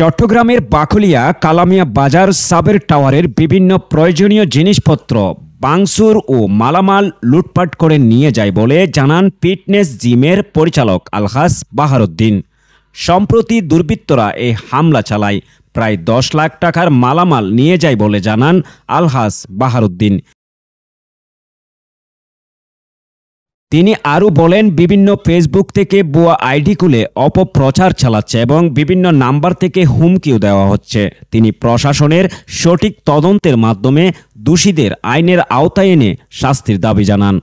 চট্টগ্রামের বাকুলিয়া কালামিয়া বাজার সাবের টাওয়ারের বিভিন্ন প্রয়োজনীয় জিনিসপত্র বাংসুর ও মালামাল লুটপাট করে নিয়ে যায় বলে জানান ফিটনেস জিমের পরিচালক আলহাস বাহারুদ্দিন সম্প্রতি দুর্বৃত্তরা এই হামলা চালায় প্রায় দশ লাখ টাকার মালামাল নিয়ে যায় বলে জানান আলহাস বাহারুদ্দিন তিনি আরও বলেন বিভিন্ন ফেসবুক থেকে বুয়া আইডি খুলে অপপ্রচার চালাচ্ছে এবং বিভিন্ন নাম্বার থেকে হুমকিও দেওয়া হচ্ছে তিনি প্রশাসনের সঠিক তদন্তের মাধ্যমে দোষীদের আইনের আওতায় এনে শাস্তির দাবি জানান